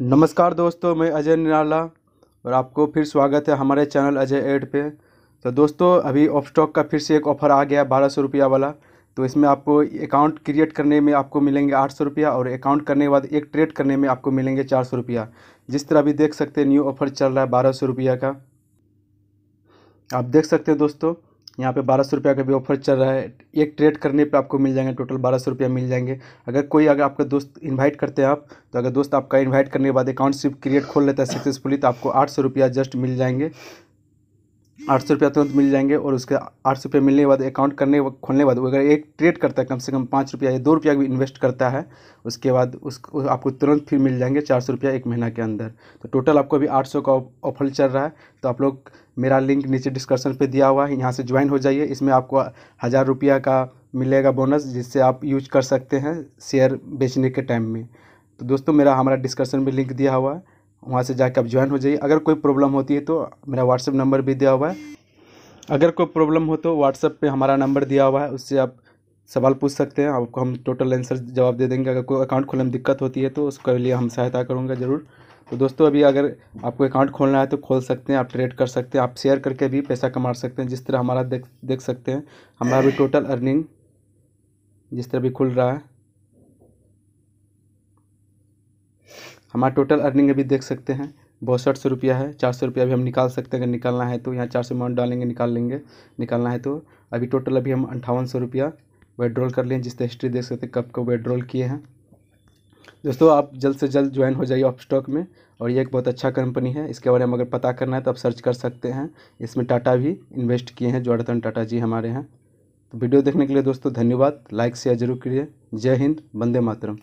नमस्कार दोस्तों मैं अजय निराला और आपको फिर स्वागत है हमारे चैनल अजय एड पे तो दोस्तों अभी ऑफ स्टॉक का फिर से एक ऑफ़र आ गया बारह सौ रुपया वाला तो इसमें आपको अकाउंट क्रिएट करने में आपको मिलेंगे आठ सौ रुपया और अकाउंट करने के बाद एक ट्रेड करने में आपको मिलेंगे चार सौ रुपया जिस तरह अभी देख सकते हैं न्यू ऑफ़र चल रहा है बारह सौ रुपया का आप देख सकते हैं दोस्तों यहाँ पे बारह सौ का भी ऑफर चल रहा है एक ट्रेड करने पे आपको मिल जाएंगे टोटल बारह सौ रुपया मिल जाएंगे अगर कोई अगर आपका दोस्त इनवाइट करते हैं आप तो अगर दोस्त आपका इनवाइट करने के बाद अकाउंट सिर्फ क्रिएट खोल लेता है सक्सेसफुली तो आपको आठ सौ रुपया जस्ट मिल जाएंगे आठ सौ रुपया तुरंत मिल जाएंगे और उसके आठ सौ रुपया मिलने के बाद अकाउंट करने खोलने के बाद अगर एक ट्रेड करता है कम से कम पाँच रुपया या दो रुपया भी इन्वेस्ट करता है उसके बाद उस आपको तुरंत फिर मिल जाएंगे चार सौ रुपया एक महीना के अंदर तो टोटल आपको अभी आठ सौ का ऑफर चल रहा है तो आप लोग मेरा लिंक नीचे डिस्क्रिप्शन पे दिया हुआ है यहाँ से ज्वाइन हो जाइए इसमें आपको हज़ार रुपया का मिलेगा बोनस जिससे आप यूज कर सकते हैं शेयर बेचने के टाइम में तो दोस्तों मेरा हमारा डिस्क्रिप्शन में लिंक दिया हुआ है वहाँ से जाके आप ज्वाइन हो जाइए अगर कोई प्रॉब्लम होती है तो मेरा व्हाट्सअप नंबर भी दिया हुआ है अगर कोई प्रॉब्लम हो तो व्हाट्सअप पर हमारा नंबर दिया हुआ है उससे आप सवाल पूछ सकते हैं आपको हम टोटल आंसर जवाब दे देंगे अगर कोई अकाउंट खोलने में दिक्कत होती है तो उसके लिए हम सहायता करूँगा ज़रूर तो दोस्तों अभी अगर आपको अकाउंट खोलना है तो खोल सकते हैं आप ट्रेड कर सकते हैं आप शेयर करके भी पैसा कमा सकते हैं जिस तरह हमारा देख देख सकते हैं हमारा भी टोटल अर्निंग जिस तरह भी खुल रहा है हमारा टोटल अर्निंग अभी देख सकते हैं बौसठ सौ रुपया है चार सौ रुपया भी हम निकाल सकते हैं अगर निकालना है तो यहाँ चार सौ अमाउंट डालेंगे निकाल लेंगे निकालना है तो अभी टोटल अभी हम अंठावन सौ रुपया विड्रॉल कर लें जिस तरह हिस्ट्री देख सकते हैं कब कब विड्रॉल किए हैं दोस्तों आप जल्द से जल्द ज्वाइन हो जाइए ऑफ स्टॉक में और ये एक बहुत अच्छा कंपनी है इसके बारे में अगर पता करना है तो आप सर्च कर सकते हैं इसमें टाटा भी इन्वेस्ट किए हैं जॉर्डन टाटा जी हमारे हैं तो वीडियो देखने के लिए दोस्तों धन्यवाद लाइक शेयर जरूर करिए जय हिंद वंदे मातरम